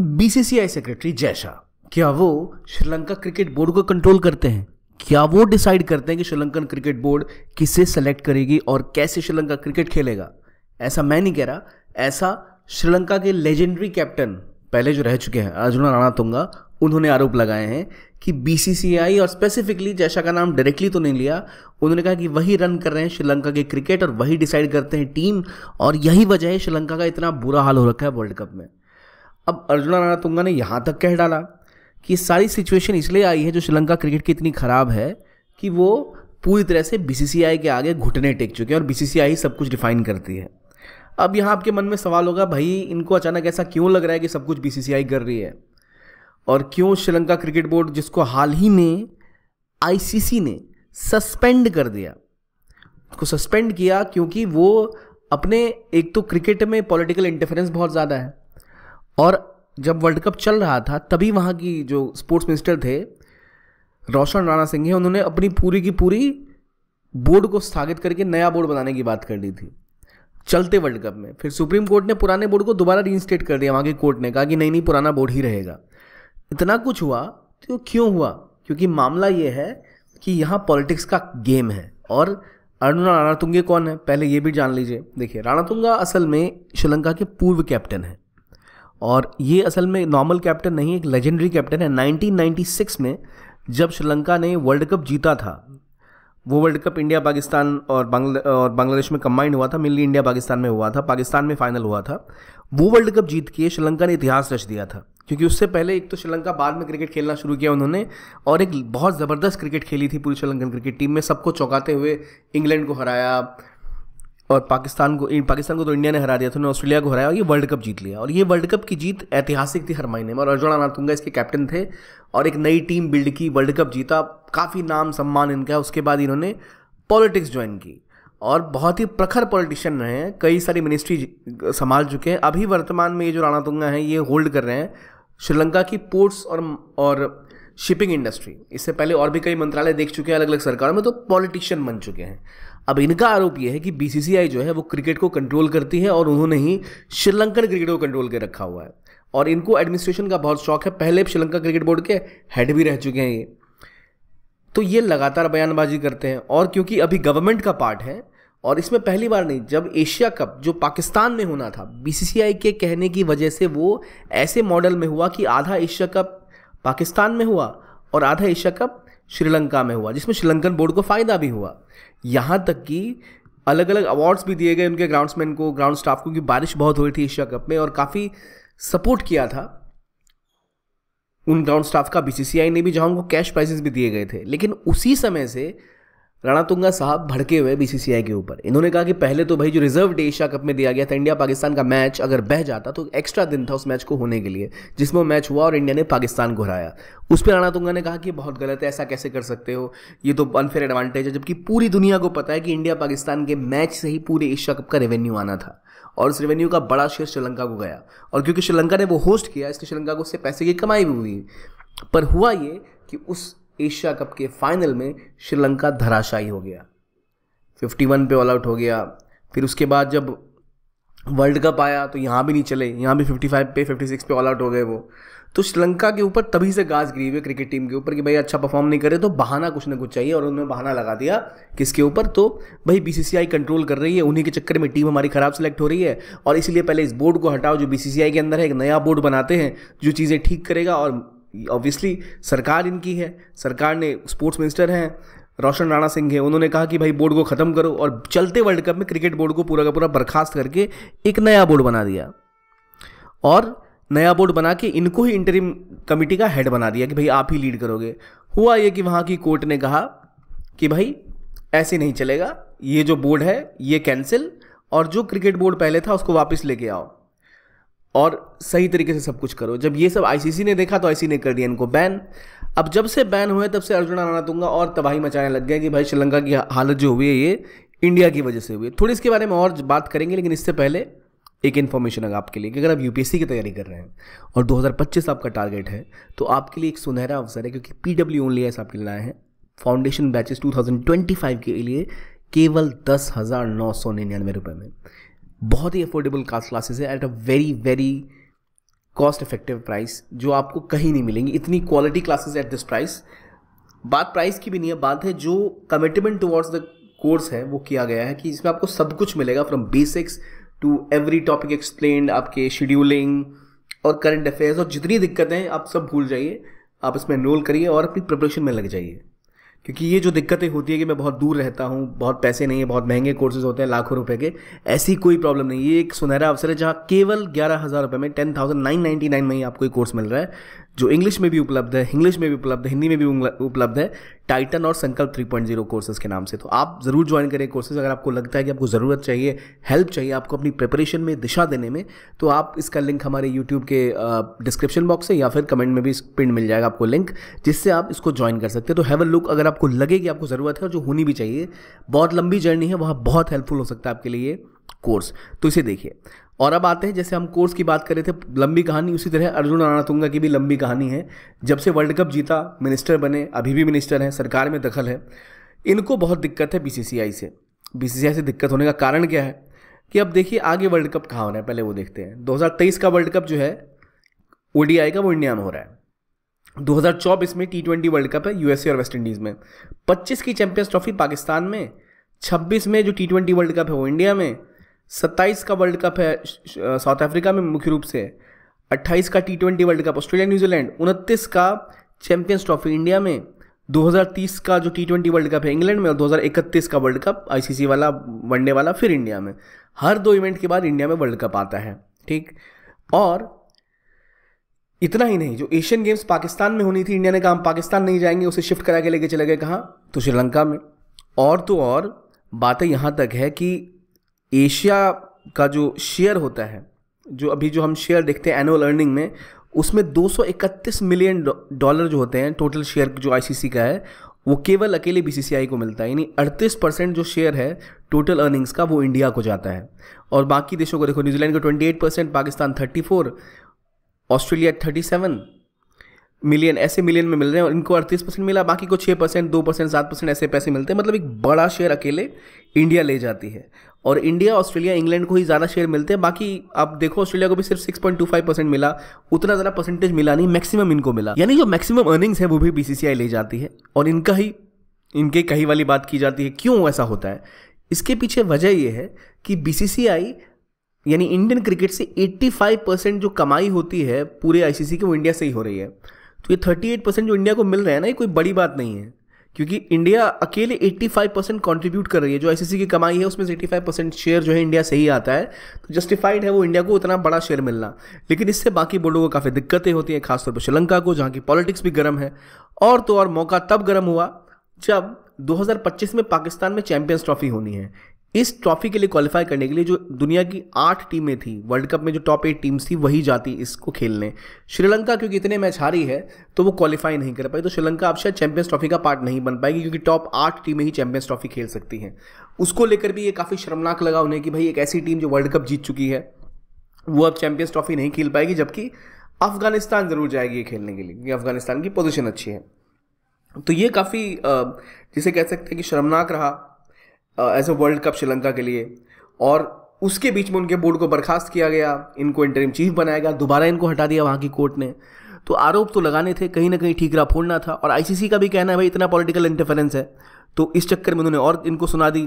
BCCI secretary Jay Shah क्या वो Sri Lanka cricket board को कंट्रोल करते हैं क्या वो डिसाइड करते हैं कि श्रीलंकन क्रिकेट बोर्ड किसे सेलेक्ट करेगी और कैसे श्रीलंका क्रिकेट खेलेगा ऐसा मैं नहीं कह रहा ऐसा श्रीलंका के लेजेंडरी कैप्टन पहले जो रह चुके हैं अर्जुना राणा तुंगा उन्होंने आरोप लगाए हैं कि बीसीसीआई और स्पेसिफिकली जैसा का नाम डायरेक्टली तो नहीं लिया उन्होंने कहा कि वही रन कर रहे हैं श्रीलंका के क्रिकेट और वही डिसाइड करते हैं टीम और यही वजह है श्रीलंका का इतना बुरा हाल हो रखा है वर्ल्ड कप में अब अर्जुना रानातुंगा ने यहाँ तक कह डाला कि सारी सिचुएशन इसलिए आई है जो श्रीलंका क्रिकेट की इतनी ख़राब है कि वो पूरी तरह से बीसीसीआई के आगे घुटने टेक चुके हैं और बी बीसीसीआई सब कुछ डिफाइन करती है अब यहाँ आपके मन में सवाल होगा भाई इनको अचानक ऐसा क्यों लग रहा है कि सब कुछ बी कर रही है और क्यों श्रीलंका क्रिकेट बोर्ड जिसको हाल ही में आईसीसी ने सस्पेंड कर दिया उसको सस्पेंड किया क्योंकि वो अपने एक तो क्रिकेट में पॉलिटिकल इंटरफेरेंस बहुत ज़्यादा है और जब वर्ल्ड कप चल रहा था तभी वहाँ की जो स्पोर्ट्स मिनिस्टर थे रोशन राणा सिंह है उन्होंने अपनी पूरी की पूरी बोर्ड को स्थागित करके नया बोर्ड बनाने की बात कर दी थी चलते वर्ल्ड कप में फिर सुप्रीम कोर्ट ने पुराने बोर्ड को दोबारा रीइंस्टेट कर दिया वहाँ के कोर्ट ने कहा कि नहीं नहीं पुराना बोर्ड ही रहेगा इतना कुछ हुआ तो क्यों हुआ क्योंकि मामला ये है कि यहाँ पॉलिटिक्स का गेम है और अरुणा राणा तुंगे कौन है पहले ये भी जान लीजिए देखिए तुंगा असल में श्रीलंका के पूर्व कैप्टन हैं और ये असल में नॉर्मल कैप्टन नहीं एक लेजेंडरी कैप्टन है 1996 में जब श्रीलंका ने वर्ल्ड कप जीता था वो वर्ल्ड कप इंडिया पाकिस्तान और बांग्ला और बांग्लादेश में कम्बाइंड हुआ था मेनली इंडिया पाकिस्तान में हुआ था पाकिस्तान में फाइनल हुआ था वो वर्ल्ड कप जीत के श्रीलंका ने इतिहास रच दिया था क्योंकि उससे पहले एक तो श्रीलंका बाद में क्रिकेट खेलना शुरू किया उन्होंने और एक बहुत ज़बरदस्त क्रिकेट खेली थी पूरी श्रीलंकन क्रिकेट टीम में सबको चौंकाते हुए इंग्लैंड को हराया और पाकिस्तान को पाकिस्तान को तो इंडिया ने हरा दिया था उन्होंने ऑस्ट्रेलिया को हराया और ये वर्ल्ड कप जीत लिया और ये वर्ल्ड कप की जीत ऐतिहासिक थी हर महीने में और अर्जुन नाथुंगा इसके कैप्टन थे और एक नई टीम बिल्ड की वर्ल्ड कप जीता काफ़ी नाम सम्मान इनका उसके बाद इन्होंने पॉलिटिक्स ज्वाइन की और बहुत ही प्रखर पॉलिटिशियन रहे हैं कई सारी मिनिस्ट्री संभाल चुके हैं अभी वर्तमान में ये जो राणा तुंगा हैं ये होल्ड कर रहे हैं श्रीलंका की पोर्ट्स और और शिपिंग इंडस्ट्री इससे पहले और भी कई मंत्रालय देख चुके हैं अलग अलग सरकारों में तो पॉलिटिशियन बन चुके हैं अब इनका आरोप यह है कि बीसीसीआई जो है वो क्रिकेट को कंट्रोल करती है और उन्होंने ही श्रीलंकन क्रिकेट को कंट्रोल कर रखा हुआ है और इनको एडमिनिस्ट्रेशन का बहुत शौक है पहले श्रीलंका क्रिकेट बोर्ड के हेड भी रह चुके हैं ये तो ये लगातार बयानबाजी करते हैं और क्योंकि अभी गवर्नमेंट का पार्ट है और इसमें पहली बार नहीं जब एशिया कप जो पाकिस्तान में होना था बीसीसीआई के कहने की वजह से वो ऐसे मॉडल में हुआ कि आधा एशिया कप पाकिस्तान में हुआ और आधा एशिया कप श्रीलंका में हुआ जिसमें श्रीलंकन बोर्ड को फ़ायदा भी हुआ यहाँ तक कि अलग अलग अवार्ड्स भी दिए गए उनके ग्राउंड्समैन को ग्राउंड स्टाफ को कि बारिश बहुत हुई थी एशिया कप में और काफ़ी सपोर्ट किया था उन ग्राउंड स्टाफ का बीसीसीआई ने भी जहां उनको कैश प्राइजेस भी दिए गए थे लेकिन उसी समय से राणा तुंगा साहब भड़के हुए बीसीसीआई के ऊपर इन्होंने कहा कि पहले तो भाई जो रिजर्व डे एशिया कप में दिया गया था इंडिया पाकिस्तान का मैच अगर बह जाता तो एक्स्ट्रा दिन था उस मैच को होने के लिए जिसमें वो मैच हुआ और इंडिया ने पाकिस्तान को हराया उस पर राणा तुंगा ने कहा कि बहुत गलत है ऐसा कैसे कर सकते हो ये तो अनफेयर एडवांटेज है जबकि पूरी दुनिया को पता है कि इंडिया पाकिस्तान के मैच से ही पूरे एशिया कप का रेवेन्यू आना था और उस रेवेन्यू का बड़ा शेयर श्रीलंका को गया और क्योंकि श्रीलंका ने वो होस्ट किया इसलिए श्रीलंका को उससे पैसे की कमाई भी हुई पर हुआ ये कि उस एशिया कप के फाइनल में श्रीलंका धराशायी हो गया 51 पे ऑल आउट हो गया फिर उसके बाद जब वर्ल्ड कप आया तो यहाँ भी नहीं चले यहाँ भी 55 पे 56 पे ऑल आउट हो गए वो तो श्रीलंका के ऊपर तभी से गाज गिरी हुई क्रिकेट टीम के ऊपर कि भाई अच्छा परफॉर्म नहीं करे तो बहाना कुछ ना कुछ चाहिए और उन्होंने बहाना लगा दिया किसके ऊपर तो भाई बीसीसीआई कंट्रोल कर रही है उन्हीं के चक्कर में टीम हमारी ख़राब सेलेक्ट हो रही है और इसलिए पहले इस बोर्ड को हटाओ जो बीसीसीआई के अंदर है एक नया बोर्ड बनाते हैं जो चीज़ें ठीक करेगा और ऑब्वियसली सरकार इनकी है सरकार ने स्पोर्ट्स मिनिस्टर हैं रोशन राणा सिंह है उन्होंने कहा कि भाई बोर्ड को ख़त्म करो और चलते वर्ल्ड कप में क्रिकेट बोर्ड को पूरा का पूरा बर्खास्त करके एक नया बोर्ड बना दिया और नया बोर्ड बना के इनको ही इंटरिम कमेटी का हेड बना दिया कि भाई आप ही लीड करोगे हुआ ये कि वहाँ की कोर्ट ने कहा कि भाई ऐसे नहीं चलेगा ये जो बोर्ड है ये कैंसिल और जो क्रिकेट बोर्ड पहले था उसको वापस लेके आओ और सही तरीके से सब कुछ करो जब ये सब आईसीसी ने देखा तो आईसीसी ने कर दिया इनको बैन अब जब से बैन हुए तब से अर्जुन दूंगा और तबाही मचाने लग गया कि भाई श्रीलंका की हालत जो हुई है ये इंडिया की वजह से हुई है थोड़ी इसके बारे में और बात करेंगे लेकिन इससे पहले एक इन्फॉर्मेशन है आपके लिए कि अगर आप यूपीएससी की तैयारी कर रहे हैं और 2025 आपका टारगेट है तो आपके लिए एक सुनहरा अवसर है क्योंकि पी डब्ल्यू ओनली एस आपके लिए आए हैं फाउंडेशन बैचेस 2025 के लिए केवल दस हज़ार नौ सौ निन्यानवे रुपये में बहुत ही अफोर्डेबल कास्ट क्लासेस है at a very very cost effective price जो आपको कहीं नहीं मिलेंगी इतनी quality classes at this price बात प्राइस की भी नहीं है बात है जो कमिटमेंट टुवर्ड्स द कोर्स है वो किया गया है कि इसमें आपको सब कुछ मिलेगा from basics to every topic explain आपके शेड्यूलिंग और करंट अफेयर्स और जितनी दिक्कतें आप सब भूल जाइए आप इसमें एनरोल करिए और अपनी प्रिपरेशन में लग जाइए क्योंकि ये जो दिक्कतें होती है कि मैं बहुत दूर रहता हूँ बहुत पैसे नहीं है बहुत महंगे कोर्सेज होते हैं लाखों रुपए के ऐसी कोई प्रॉब्लम नहीं ये एक सुनहरा अवसर है जहाँ केवल ग्यारह हज़ार रुपये में ten thousand nine ninety nine में ही आपको एक कोर्स मिल रहा है जो इंग्लिश में भी उपलब्ध है इंग्लिश में भी उपलब्ध है हिंदी में भी उपलब्ध है टाइटन और संकल्प थ्री पॉइंट जीरो कोर्सेज के नाम से तो आप ज़रूर ज्वाइन करें कोर्सेज अगर आपको लगता है कि आपको ज़रूरत चाहिए हेल्प चाहिए आपको अपनी प्रिपरेशन में दिशा देने में तो आप इसका लिंक हमारे यूट्यूब के डिस्क्रिप्शन बॉक्स से या फिर कमेंट में भी पिन मिल जाएगा आपको लिंक जिससे आप इसको ज्वाइन कर सकते हैं तो हैव अ लुक अगर आप आपको लगे कि आपको ज़रूरत है और जो होनी भी चाहिए बहुत लंबी जर्नी है वहाँ बहुत हेल्पफुल हो सकता है आपके लिए कोर्स तो इसे देखिए और अब आते हैं जैसे हम कोर्स की बात कर रहे थे लंबी कहानी उसी तरह अर्जुन तुंगा की भी लंबी कहानी है जब से वर्ल्ड कप जीता मिनिस्टर बने अभी भी मिनिस्टर हैं सरकार में दखल है इनको बहुत दिक्कत है बीसीसीआई से बीसीसीआई से दिक्कत होने का कारण क्या है कि अब देखिए आगे वर्ल्ड कप कहाँ हो रहा है पहले वो देखते हैं 2023 का वर्ल्ड कप जो है ओडीआई का वो इंडिया में हो रहा है 2024 में टी ट्वेंटी वर्ल्ड कप है यूएसए और वेस्ट इंडीज़ में 25 की चैंपियंस ट्रॉफी पाकिस्तान में 26 में जो टी ट्वेंटी वर्ल्ड कप है वो इंडिया में 27 का वर्ल्ड कप है साउथ अफ्रीका में मुख्य रूप से 28 का T twenty world cup Australia न्यूजीलैंड 29 का चैंपियंस ट्रॉफी इंडिया में 2030 का जो टी ट्वेंटी वर्ल्ड कप है इंग्लैंड में और 2031 का वर्ल्ड कप आईसीसी वाला वनडे वाला फिर इंडिया में हर दो इवेंट के बाद इंडिया में वर्ल्ड कप आता है ठीक और इतना ही नहीं जो एशियन गेम्स पाकिस्तान में होनी थी इंडिया ने कहा हम पाकिस्तान नहीं जाएंगे उसे शिफ्ट करा के लेके चले गए कहाँ तो श्रीलंका में और तो और बातें यहाँ तक है कि एशिया का जो शेयर होता है जो अभी जो हम शेयर देखते हैं एनुअल अर्निंग में उसमें 231 मिलियन डॉलर जो होते हैं टोटल शेयर जो आईसीसी का है वो केवल अकेले बीसीसीआई को मिलता है यानी 38 परसेंट जो शेयर है टोटल अर्निंग्स का वो इंडिया को जाता है और बाकी देशों को देखो न्यूजीलैंड को 28 percent Pakistan 34 Australia thirty seven million ऐसे मिलियन में मिल रहे हैं और इनको अड़तीस परसेंट मिला बाकी को छः परसेंट दो परसेंट सात परसेंट ऐसे पैसे मिलते हैं मतलब एक बड़ा शेयर अकेले इंडिया ले जाती है और इंडिया ऑस्ट्रेलिया इंग्लैंड को ही ज़्यादा शेयर मिलते हैं बाकी आप देखो ऑस्ट्रेलिया को भी सिर्फ six point two five percent मिला उतना ज़्यादा परसेंटेज मिला नहीं मैक्सिमम इनको मिला यानी जो मैक्सिमम अर्निंग्स है वो भी बी ले जाती है और इनका ही इनके कही वाली बात की जाती है क्यों ऐसा होता है इसके पीछे वजह यह है कि बी यानी इंडियन क्रिकेट से 85 परसेंट जो कमाई होती है पूरे आईसीसी की वो इंडिया से ही हो रही है तो ये 38 परसेंट जो इंडिया को मिल रहा है ना ये कोई बड़ी बात नहीं है क्योंकि इंडिया अकेले 85 परसेंट कॉन्ट्रीब्यूट कर रही है जो आईसीसी की कमाई है उसमें से 85 परसेंट शेयर जो है इंडिया से ही आता है तो जस्टिफाइड है वो इंडिया को उतना बड़ा शेयर मिलना लेकिन इससे बाकी बोर्डों को काफ़ी दिक्कतें होती हैं खासतौर पर श्रीलंका को जहाँ की पॉलिटिक्स भी गर्म है और तो और मौका तब गर्म हुआ जब 2025 में पाकिस्तान में चैंपियंस ट्रॉफी होनी है इस ट्रॉफी के लिए क्वालिफाई करने के लिए जो दुनिया की आठ टीमें थी वर्ल्ड कप में जो टॉप एट टीम्स थी वही जाती इसको खेलने श्रीलंका क्योंकि इतने मैच हारी है तो वो क्वालिफाई नहीं कर पाई तो श्रीलंका अब शायद चैंपियंस ट्रॉफी का पार्ट नहीं बन पाएगी क्योंकि टॉप आठ टीमें ही चैंपियंस ट्रॉफी खेल सकती हैं उसको लेकर भी ये काफ़ी शर्मनाक लगा उन्हें कि भाई एक ऐसी टीम जो वर्ल्ड कप जीत चुकी है वो अब चैंपियंस ट्रॉफी नहीं खेल पाएगी जबकि अफगानिस्तान ज़रूर जाएगी ये खेलने के लिए क्योंकि अफगानिस्तान की पोजिशन अच्छी है तो ये काफ़ी जिसे कह सकते हैं कि शर्मनाक रहा as a world cup Sri Lanka के लिए और उसके बीच में उनके बोर्ड को बर्खास्त किया गया इनको इंटरिम चीफ बनाया गया दोबारा इनको हटा दिया वहाँ की कोर्ट ने तो आरोप तो लगाने थे कहीं ना कहीं ठीकरा फोड़ना था और आईसीसी का भी कहना है भाई इतना पॉलिटिकल इंटरफेरेंस है तो इस चक्कर में उन्होंने और इनको सुना दी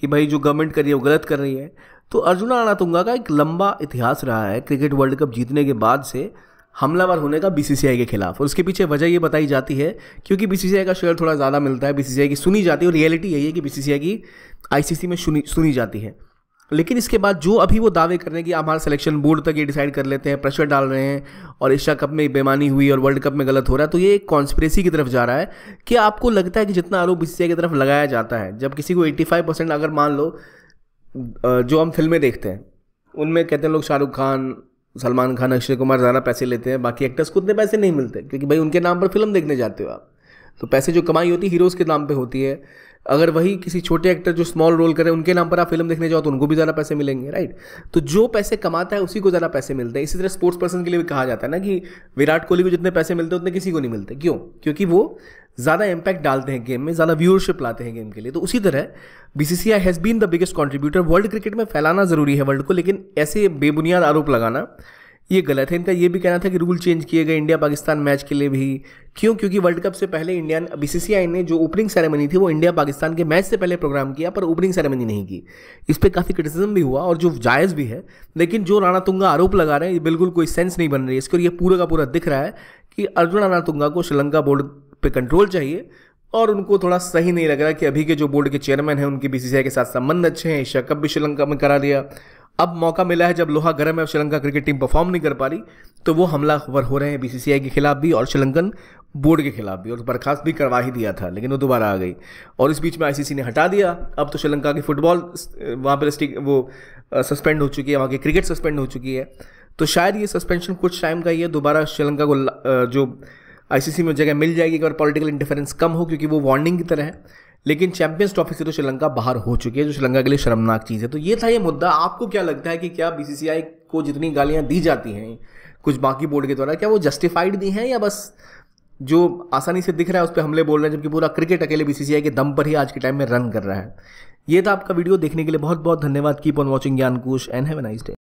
कि भाई जो गवर्नमेंट कर रही है वो गलत कर रही है तो अर्जुना राणातुंगा का एक लंबा इतिहास रहा है क्रिकेट वर्ल्ड कप जीतने के बाद से हमलावर होने का बीसीसीआई के खिलाफ और उसके पीछे वजह ये बताई जाती है क्योंकि बीसीसीआई का शेयर थोड़ा ज़्यादा मिलता है बीसीसीआई की सुनी जाती है और रियलिटी यही है कि बीसीसीआई की आईसीसी में सुनी सुनी जाती है लेकिन इसके बाद जो अभी वो दावे कर रहे हैं कि आप हमारा सिलेक्शन बोर्ड तक ये डिसाइड कर लेते हैं प्रेशर डाल रहे हैं और एशिया कप में बेमानी हुई और वर्ल्ड कप में गलत हो रहा है तो ये एक कॉन्स्परेसी की तरफ जा रहा है कि आपको लगता है कि जितना आरोप बी की तरफ लगाया जाता है जब किसी को फाइव परसेंट अगर मान लो जो हम फिल्में देखते हैं उनमें कहते हैं लोग शाहरुख खान सलमान खान अक्षय कुमार ज़्यादा पैसे लेते हैं बाकी एक्टर्स को उतने पैसे नहीं मिलते क्योंकि भाई उनके नाम पर फिल्म देखने जाते हो आप तो पैसे जो कमाई होती है हीरोज़ के नाम पर होती है अगर वही किसी छोटे एक्टर जो स्मॉल रोल करें उनके नाम पर आप फिल्म देखने जाओ तो उनको भी ज़्यादा पैसे मिलेंगे राइट तो जो पैसे कमाता है उसी को ज़्यादा पैसे मिलते हैं इसी तरह स्पोर्ट्स पर्सन के लिए भी कहा जाता है ना कि विराट कोहली को जितने पैसे मिलते हैं उतने किसी को नहीं मिलते क्यों क्योंकि वो ज़्यादा इम्पैक्ट डालते हैं गेम में ज़्यादा व्यूअरशिप लाते हैं गेम के लिए तो उसी तरह B C C I has been the biggest contributor world cricket में फैलाना ज़रूरी है वर्ल्ड को लेकिन ऐसे बेबुनियाद आरोप लगाना ये गलत है इनका ये भी कहना था कि रूल चेंज किए गए इंडिया पाकिस्तान मैच के लिए भी क्यों क्योंकि वर्ल्ड कप से पहले इंडियन आई ने जो ओपनिंग सेरेमनी थी वो इंडिया पाकिस्तान के मैच से पहले प्रोग्राम किया पर ओपनिंग सेरेमनी नहीं की इस पर काफ़ी क्रिटिसिज्म भी हुआ और जो जायज़ भी है लेकिन जो राणा तुंगा आरोप लगा रहे हैं ये बिल्कुल कोई सेंस नहीं बन रही है इसके और ये पूरा का पूरा दिख रहा है कि अर्जुन राणा तुंगा को श्रीलंका बोर्ड पे कंट्रोल चाहिए और उनको थोड़ा सही नहीं लग रहा कि अभी के जो बोर्ड के चेयरमैन हैं उनके बी के साथ संबंध अच्छे हैं एशिया कप भी श्रीलंका में करा दिया अब मौका मिला है जब लोहा गर्म है श्रीलंका क्रिकेट टीम परफॉर्म नहीं कर पा रही तो वो हमला खबर हो रहे हैं बी के खिलाफ भी और श्रीलंकन बोर्ड के खिलाफ भी और बर्खास्त भी करवा ही दिया था लेकिन वो दोबारा आ गई और इस बीच में आईसीसी ने हटा दिया अब तो श्रीलंका की फुटबॉल वहाँ पर वो सस्पेंड हो चुकी है वहाँ की क्रिकेट सस्पेंड हो चुकी है तो शायद ये सस्पेंशन कुछ टाइम का ही है दोबारा श्रीलंका को जो आईसीसी में जगह मिल जाएगी बार पॉलिटिकल इंटरफेरेंस कम हो क्योंकि वो वार्निंग की तरह है लेकिन चैंपियंस ट्रॉफी से तो श्रीलंका बाहर हो चुकी है जो श्रीलंका के लिए शर्मनाक चीज़ है तो ये था ये मुद्दा आपको क्या लगता है कि क्या बीसीसीआई को जितनी गालियाँ दी जाती हैं कुछ बाकी बोर्ड के द्वारा क्या वो जस्टिफाइड दी हैं या बस जो आसानी से दिख रहा है उस पर हमले बोल रहे हैं जबकि पूरा क्रिकेट अकेले बीसीसीआई के दम पर ही आज के टाइम में रन कर रहा है ये था आपका वीडियो देखने के लिए बहुत बहुत धन्यवाद keep on watching Gyankosh and have a nice day